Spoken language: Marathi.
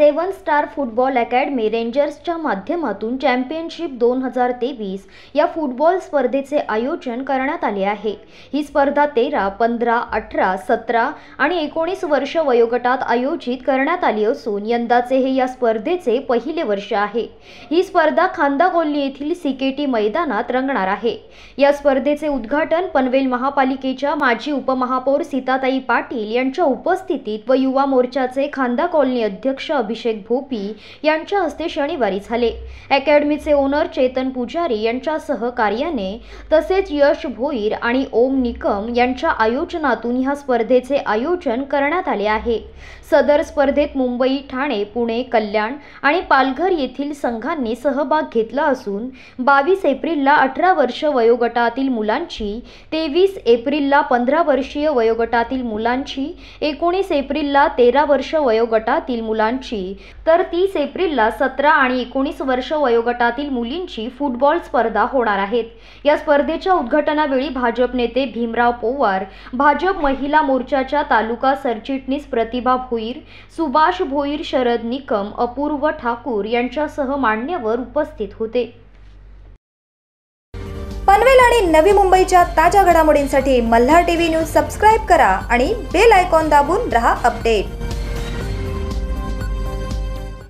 सेवन स्टार फुटबॉल अकॅडमी रेंजर्सच्या माध्यमातून चॅम्पियनशिप दोन हजार तेवीस या फुटबॉल स्पर्धेचे आयोजन करण्यात आले आहे ही स्पर्धा तेरा पंधरा अठरा सतरा आणि एकोणीस वर्ष वयोगटात आयोजित करण्यात आली असून यंदाचे हे या स्पर्धेचे पहिले वर्ष आहे ही स्पर्धा खांदा कॉलनी येथील सिकेटी मैदानात रंगणार आहे या स्पर्धेचे उद्घाटन पनवेल महापालिकेच्या माजी उपमहापौर सीताताई पाटील यांच्या उपस्थितीत व युवा मोर्चाचे खांदा कॉलनी अध्यक्ष अभिषेक भोपी यांच्या हस्ते शनिवारी झाले अकॅडमीचे ओनर चेतन पुजारी यांच्या सहकार्याने तसेच यश भोईर आणि ओम निकम यांच्या आयोजनातून ह्या स्पर्धेचे आयोजन करण्यात आले आहे सदर स्पर्धेत मुंबई ठाणे पुणे कल्याण आणि पालघर येथील संघांनी सहभाग घेतला असून बावीस एप्रिलला अठरा वर्ष वयोगटातील मुलांची तेवीस एप्रिलला पंधरा वर्षीय वयोगटातील मुलांची एकोणीस एप्रिलला तेरा वर्ष वयोगटातील मुलांची मुलांची तर तीस एप्रिलला सतरा आणि एकोणीस वर्ष वयोगटातील मुलींची फुटबॉल स्पर्धा होणार आहेत या स्पर्धेच्या उद्घाटनावेळी भाजप नेते भीमराव पोवार भाजप महिला मोर्चाच्या तालुका सरचिटणीस प्रतिभा भोईर सुभाष भोईर शरद निकम अपूर्व ठाकूर यांच्यासह मान्यवर उपस्थित होते पनवेल आणि नवी मुंबईच्या ताज्या घडामोडींसाठी मल्हार टीव्ही न्यूज सबस्क्राईब करा आणि बेल आयकॉन दाबून रहा अपडेट